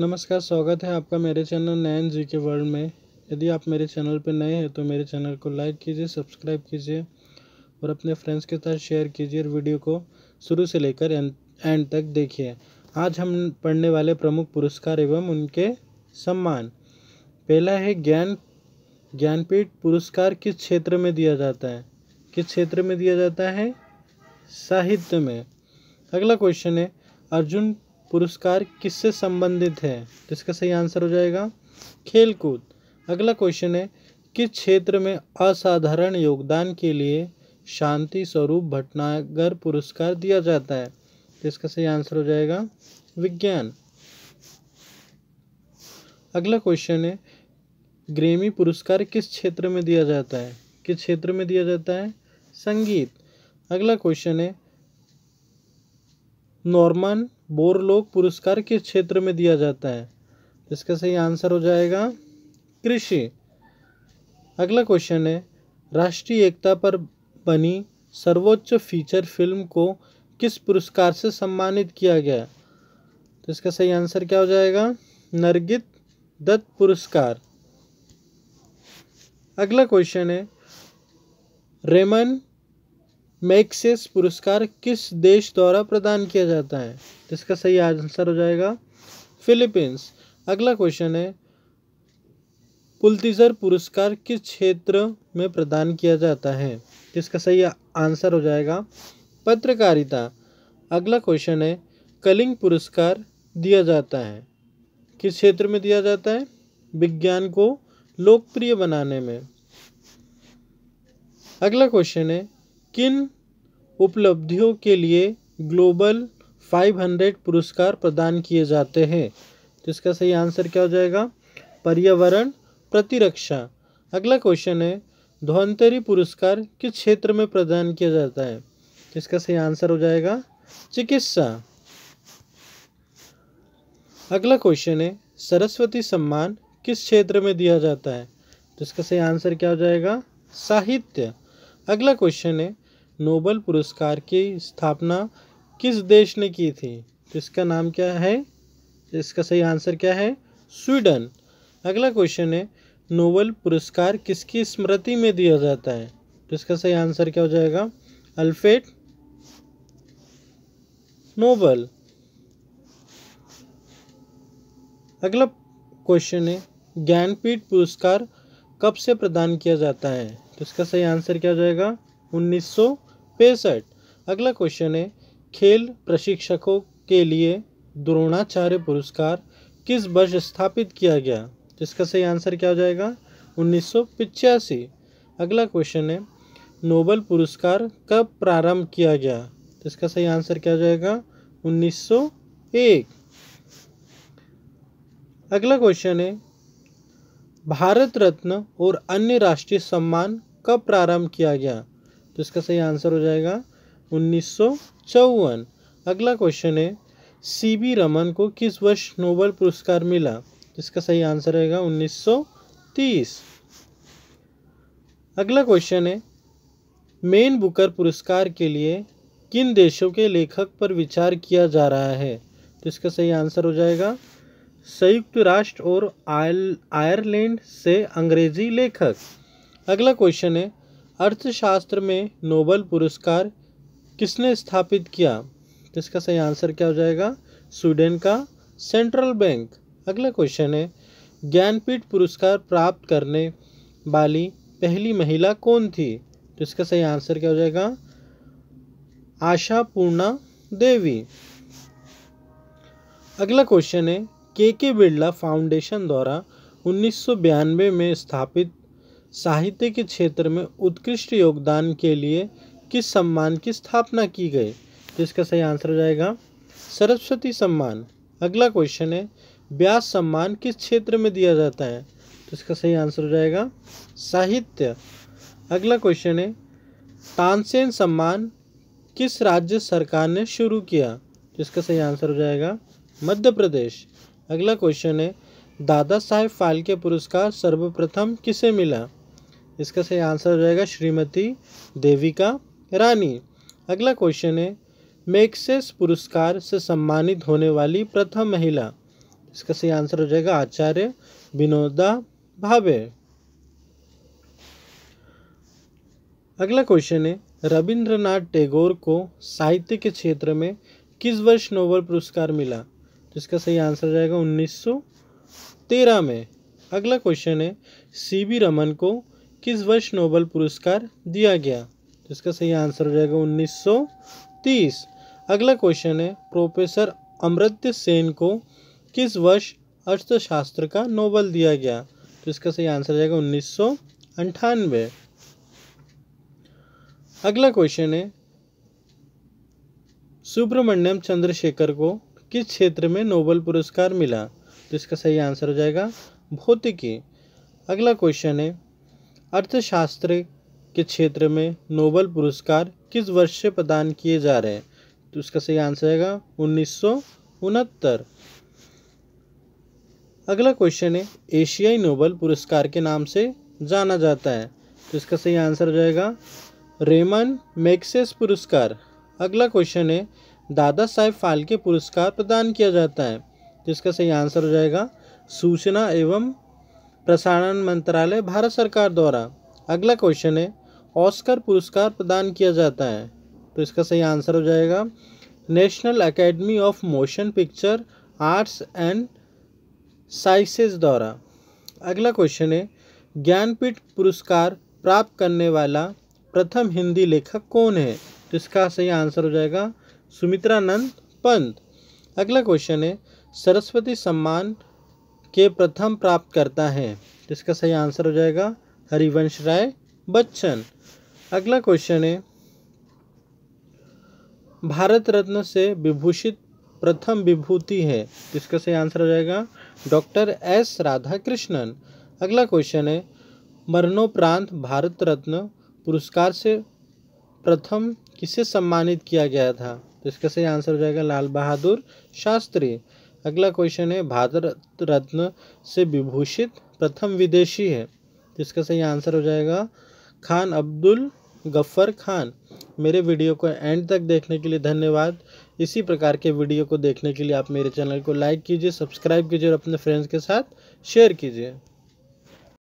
नमस्कार स्वागत है आपका मेरे चैनल नैन जी के वर्ल्ड में यदि आप मेरे चैनल पर नए हैं तो मेरे चैनल को लाइक कीजिए सब्सक्राइब कीजिए और अपने फ्रेंड्स के साथ शेयर कीजिए और वीडियो को शुरू से लेकर एंड तक देखिए आज हम पढ़ने वाले प्रमुख पुरस्कार एवं उनके सम्मान पहला है ज्ञान ज्ञानपीठ पुरस्कार किस क्षेत्र में दिया जाता है किस क्षेत्र में दिया जाता है साहित्य में अगला क्वेश्चन है अर्जुन पुरस्कार किससे संबंधित है तो इसका सही आंसर हो जाएगा खेलकूद अगला क्वेश्चन है किस क्षेत्र में असाधारण योगदान के लिए शांति स्वरूप भटनागर पुरस्कार दिया जाता है तो इसका सही आंसर हो जाएगा विज्ञान अगला क्वेश्चन है ग्रेमी पुरस्कार किस क्षेत्र में दिया जाता है किस क्षेत्र में दिया जाता है संगीत अगला क्वेश्चन है नॉर्मन बोरलोक पुरस्कार किस क्षेत्र में दिया जाता है इसका सही आंसर हो जाएगा कृषि अगला क्वेश्चन है राष्ट्रीय एकता पर बनी सर्वोच्च फीचर फिल्म को किस पुरस्कार से सम्मानित किया गया तो इसका सही आंसर क्या हो जाएगा नरगित दत्त पुरस्कार अगला क्वेश्चन है रेमन मैक्सेस पुरस्कार किस देश द्वारा प्रदान किया जाता है इसका सही आंसर हो जाएगा फिलीपींस अगला क्वेश्चन है पुलतीजर पुरस्कार किस क्षेत्र में प्रदान किया जाता है इसका सही आंसर हो जाएगा पत्रकारिता अगला क्वेश्चन है कलिंग पुरस्कार दिया जाता है किस क्षेत्र में दिया जाता है विज्ञान को लोकप्रिय बनाने में अगला क्वेश्चन है किन उपलब्धियों के लिए ग्लोबल 500 पुरस्कार प्रदान किए जाते हैं तो इसका सही आंसर क्या हो जाएगा पर्यावरण प्रतिरक्षा अगला क्वेश्चन है ध्वंतरी पुरस्कार किस क्षेत्र में प्रदान किया जाता है तो इसका सही आंसर हो जाएगा चिकित्सा अगला क्वेश्चन है सरस्वती सम्मान किस क्षेत्र में दिया जाता है तो इसका सही आंसर क्या हो जाएगा साहित्य अगला क्वेश्चन है नोबल पुरस्कार की स्थापना किस देश ने की थी तो इसका नाम क्या है इसका सही आंसर क्या है स्वीडन अगला क्वेश्चन है नोबल पुरस्कार किसकी स्मृति में दिया जाता है तो इसका सही आंसर क्या हो जाएगा अल्फेट नोबल अगला क्वेश्चन है ज्ञानपीठ पुरस्कार कब से प्रदान किया जाता है तो इसका सही आंसर क्या हो जाएगा उन्नीस सौ पैंसठ अगला क्वेश्चन है खेल प्रशिक्षकों के लिए द्रोणाचार्य पुरस्कार किस वर्ष स्थापित किया गया जिसका सही आंसर क्या हो जाएगा उन्नीस अगला क्वेश्चन है नोबल पुरस्कार कब प्रारंभ किया गया इसका सही आंसर क्या हो जाएगा 1901 अगला क्वेश्चन है भारत रत्न और अन्य राष्ट्रीय सम्मान कब प्रारंभ किया गया तो इसका सही आंसर हो जाएगा उन्नीस अगला क्वेश्चन है सी बी रमन को किस वर्ष नोबल पुरस्कार मिला तो इसका सही आंसर रहेगा 1930 अगला क्वेश्चन है मेन बुकर पुरस्कार के लिए किन देशों के लेखक पर विचार किया जा रहा है तो इसका सही आंसर हो जाएगा संयुक्त राष्ट्र और आयरलैंड से अंग्रेजी लेखक अगला क्वेश्चन है अर्थशास्त्र में नोबल पुरस्कार किसने स्थापित किया तो इसका सही आंसर क्या हो जाएगा स्वीडन का सेंट्रल बैंक अगला क्वेश्चन है ज्ञानपीठ पुरस्कार प्राप्त करने वाली पहली महिला कौन थी तो इसका सही आंसर क्या हो जाएगा आशा पूर्णा देवी अगला क्वेश्चन है के के बिरला फाउंडेशन द्वारा उन्नीस में स्थापित साहित्य के क्षेत्र में उत्कृष्ट योगदान के लिए किस सम्मान की स्थापना की गई तो इसका सही आंसर हो जाएगा सरस्वती सम्मान अगला क्वेश्चन है ब्यास सम्मान किस क्षेत्र में दिया जाता है तो इसका सही आंसर हो जाएगा साहित्य अगला क्वेश्चन है तानसेन सम्मान किस राज्य सरकार ने शुरू किया तो इसका सही आंसर हो जाएगा मध्य प्रदेश अगला क्वेश्चन है दादा साहेब फाल्के पुरस्कार सर्वप्रथम किसे मिला इसका सही आंसर हो जाएगा श्रीमती देविका रानी अगला क्वेश्चन है मेक्सेस पुरस्कार से सम्मानित होने वाली प्रथम महिला इसका सही आंसर हो जाएगा आचार्य विनोदा भावे अगला क्वेश्चन है रविंद्रनाथ टैगोर को साहित्य के क्षेत्र में किस वर्ष नोबल पुरस्कार मिला जिसका तो सही आंसर हो जाएगा 1913 में अगला क्वेश्चन है सी बी रमन को किस वर्ष नोबल पुरस्कार दिया गया तो इसका सही आंसर हो जाएगा 1930 अगला क्वेश्चन है प्रोफेसर अमृत सेन को किस वर्ष अर्थशास्त्र का नोबल दिया गया तो इसका सही आंसर हो जाएगा उन्नीस अगला क्वेश्चन है सुब्रमण्यम चंद्रशेखर को किस क्षेत्र में नोबल पुरस्कार मिला तो इसका सही आंसर हो जाएगा भौतिकी अगला क्वेश्चन है अर्थशास्त्र के क्षेत्र में नोबल पुरस्कार किस वर्ष से प्रदान किए जा रहे हैं तो इसका सही आंसर आएगा उन्नीस अगला क्वेश्चन है एशियाई नोबल पुरस्कार के नाम से जाना जाता है तो इसका सही आंसर हो जाएगा रेमन मैक्सेस पुरस्कार अगला क्वेश्चन है दादा साहेब फाल्के पुरस्कार प्रदान किया जाता है तो इसका सही आंसर हो जाएगा सूचना एवं प्रसारण मंत्रालय भारत सरकार द्वारा अगला क्वेश्चन है ऑस्कर पुरस्कार प्रदान किया जाता है तो इसका सही आंसर हो जाएगा national academy of motion picture arts and sciences द्वारा अगला क्वेश्चन है ज्ञानपीठ पुरस्कार प्राप्त करने वाला प्रथम हिंदी लेखक कौन है तो इसका सही आंसर हो जाएगा सुमित्रानंद पंत अगला क्वेश्चन है सरस्वती सम्मान के प्रथम प्राप्त करता है इसका सही आंसर हो जाएगा हरिवंश राय बच्चन अगला क्वेश्चन है भारत रत्न से विभूषित प्रथम विभूति है इसका सही आंसर हो जाएगा डॉक्टर एस राधा कृष्णन अगला क्वेश्चन है मरणोपरांत भारत रत्न पुरस्कार से प्रथम किसे सम्मानित किया गया था इसका सही आंसर हो जाएगा लाल बहादुर शास्त्री अगला क्वेश्चन है भारत रत्न से विभूषित प्रथम विदेशी है जिसका सही आंसर हो जाएगा खान अब्दुल गफ़र खान मेरे वीडियो को एंड तक देखने के लिए धन्यवाद इसी प्रकार के वीडियो को देखने के लिए आप मेरे चैनल को लाइक कीजिए सब्सक्राइब कीजिए और अपने फ्रेंड्स के साथ शेयर कीजिए